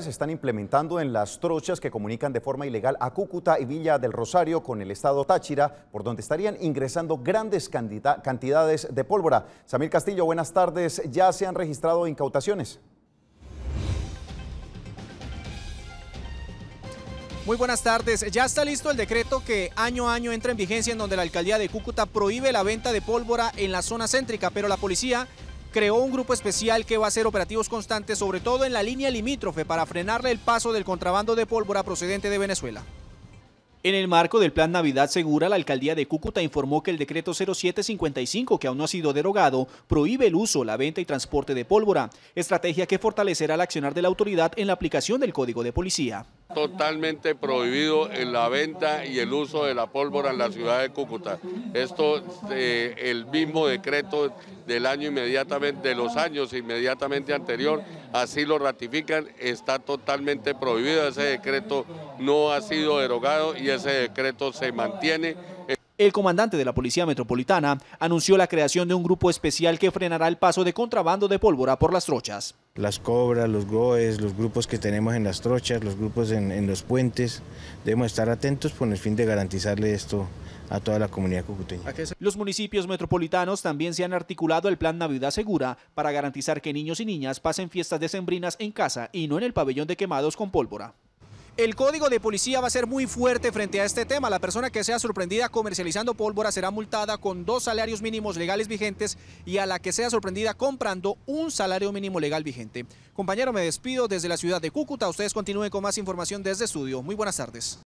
se están implementando en las trochas que comunican de forma ilegal a Cúcuta y Villa del Rosario con el estado Táchira, por donde estarían ingresando grandes cantidades de pólvora. Samir Castillo, buenas tardes. ¿Ya se han registrado incautaciones? Muy buenas tardes. Ya está listo el decreto que año a año entra en vigencia en donde la alcaldía de Cúcuta prohíbe la venta de pólvora en la zona céntrica, pero la policía creó un grupo especial que va a hacer operativos constantes, sobre todo en la línea limítrofe, para frenarle el paso del contrabando de pólvora procedente de Venezuela. En el marco del Plan Navidad Segura, la alcaldía de Cúcuta informó que el decreto 0755, que aún no ha sido derogado, prohíbe el uso, la venta y transporte de pólvora, estrategia que fortalecerá el accionar de la autoridad en la aplicación del Código de Policía totalmente prohibido en la venta y el uso de la pólvora en la ciudad de Cúcuta. Esto eh, el mismo decreto del año inmediatamente, de los años inmediatamente anterior, así lo ratifican, está totalmente prohibido. Ese decreto no ha sido derogado y ese decreto se mantiene. El comandante de la Policía Metropolitana anunció la creación de un grupo especial que frenará el paso de contrabando de pólvora por las trochas. Las cobras, los goes, los grupos que tenemos en las trochas, los grupos en, los puentes, debemos estar atentos con el fin de garantizarle esto a toda la comunidad cucuteña. Los municipios metropolitanos también se han articulado el plan Navidad Segura para garantizar que niños y niñas pasen fiestas decembrinas en casa y no en el pabellón de quemados con pólvora. El código de policía va a ser muy fuerte frente a este tema. La persona que sea sorprendida comercializando pólvora será multada con dos salarios mínimos legales vigentes y a la que sea sorprendida comprando un salario mínimo legal vigente. Compañero, me despido desde la ciudad de Cúcuta. Ustedes continúen con más información desde estudio. Muy buenas tardes.